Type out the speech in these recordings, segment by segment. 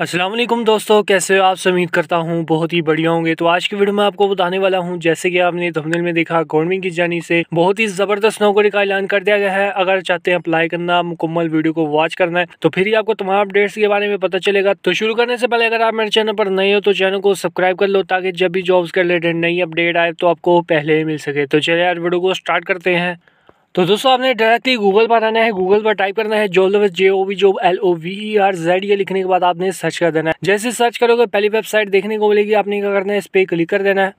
असलम दोस्तों कैसे हो आप से उम्मीद करता हूँ बहुत ही बढ़िया होंगे तो आज की वीडियो में आपको बताने वाला हूँ जैसे कि आपने धमनल में देखा गवर्नमेंट की जानी से बहुत ही ज़बरदस्त नौकरी का ऐलान कर दिया गया है अगर चाहते हैं अप्लाई करना मुकम्मल वीडियो को वॉच करना है तो फिर ही आपको तमाम अपडेट्स के बारे में पता चलेगा तो शुरू करने से पहले अगर आप मेरे चैनल पर नए हो तो चैनल को सब्सक्राइब कर लो ताकि जब भी जॉब्स के रिलेटेड नई अपडेट आए तो आपको पहले ही मिल सके तो चलिए आज वीडियो को स्टार्ट करते हैं तो दोस्तों आपने डायरेक्टली गूगल पर आना है गूगल पर टाइप करना है जोलव जे ओ वी जो L O V E R Z ये लिखने के बाद आपने सर्च कर देना है जैसे सर्च करोगे पहली वेबसाइट देखने को मिलेगी आपने क्या करना है इस पर क्लिक कर देना है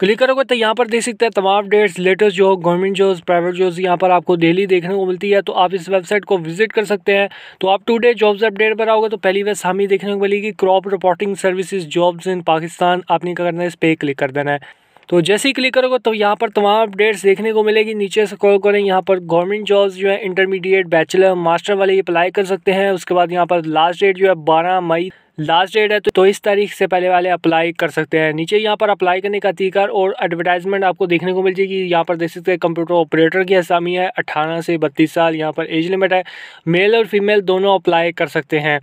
क्लिक करोगे तो यहाँ पर देख सकते हैं तमाम डेट्स लेटेस्ट जो गवर्नमेंट जॉब्स प्राइवेट जॉब्स यहाँ पर आपको डेली देखने को मिलती है तो आप इस वेबसाइट को विजिट कर सकते हैं तो आप टू डे जॉब्स अपडेट पर आओगे तो पहली वे सामी देखने को मिलेगी crop reporting services jobs in Pakistan आपने क्या करना है इस पर क्लिक कर देना है तो जैसे ही क्लिक करोगे तो यहाँ पर तमाम अपडेट्स देखने को मिलेगी नीचे से कॉल करें यहाँ पर गवर्नमेंट जॉब्स जो है इंटरमीडिएट बैचलर मास्टर वाले अप्लाई कर सकते हैं उसके बाद यहाँ पर लास्ट डेट जो है बारह मई लास्ट डेट है तो, तो इस तारीख से पहले वाले अप्लाई कर सकते हैं नीचे यहाँ पर अप्लाई करने का तीकर और एडवर्टाइजमेंट आपको देखने को मिल जाएगी यहाँ पर देख सकते हैं कंप्यूटर ऑपरेटर की असामी है अट्ठारह से बत्तीस साल यहाँ पर एज लिमिट है मेल और फीमेल दोनों अप्लाई कर सकते हैं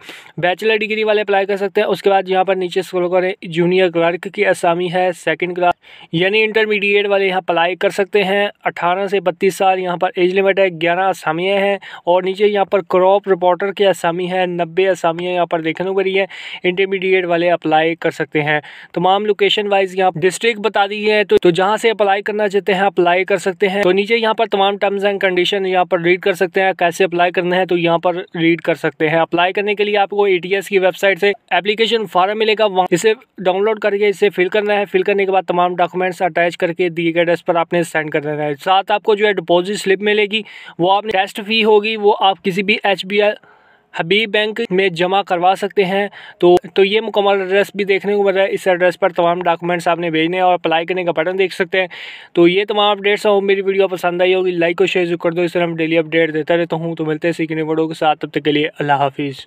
बैचलर डिग्री वाले अप्लाई कर सकते हैं उसके बाद यहाँ पर नीचे स्कूल करें जूनियर क्लर्क की असामी है सेकेंड क्लास यानी इंटरमीडिएट वाले यहाँ अप्लाई कर सकते हैं अठारह से बत्तीस साल यहाँ पर एज लिमिट है ग्यारह असामियाँ हैं और नीचे यहाँ पर क्रॉप रिपोर्टर की असामी है नब्बे असामियाँ यहाँ पर देखने को मिली है इंटरमीडिएट वाले अप्लाई कर सकते हैं तमाम लोकेशन वाइज यहाँ डिस्ट्रिक्ट बता दी है तो, तो जहाँ से अप्लाई करना चाहते हैं अप्लाई कर सकते हैं तो नीचे यहाँ पर तमाम टर्म्स एंड कंडीशन यहाँ पर रीड कर सकते हैं कैसे अप्लाई करना है तो यहाँ पर रीड कर सकते हैं अप्लाई करने के लिए आपको ए की वेबसाइट से एप्लीकेशन फॉर्म मिलेगा वहाँ इसे डाउनलोड करके इसे फिल करना है फिल करने के बाद तमाम डॉक्यूमेंट्स अटैच करके दिए गए एड्रेस पर आपने सेंड कर देना है साथ आपको जो है डिपॉजिट स्लिप मिलेगी वो आपने टेस्ट फी होगी वो आप किसी भी एच हबीब बैंक में जमा करवा सकते हैं तो तो ये मुकम्मल एड्रेस भी देखने को मिल रहा है इस एड्रेस पर तमाम डॉक्यूमेंट्स आपने भेजने और अप्लाई करने का बटन देख सकते हैं तो ये तमाम अपडेट्स और मेरी वीडियो पसंद आई होगी लाइक और शेयर कर दो इस तरह हम डेली अपडेट देता रहता हूँ तो मिलते हैं सीखने वीडियो के साथ तब तक के लिए अल्लाह हाफिज़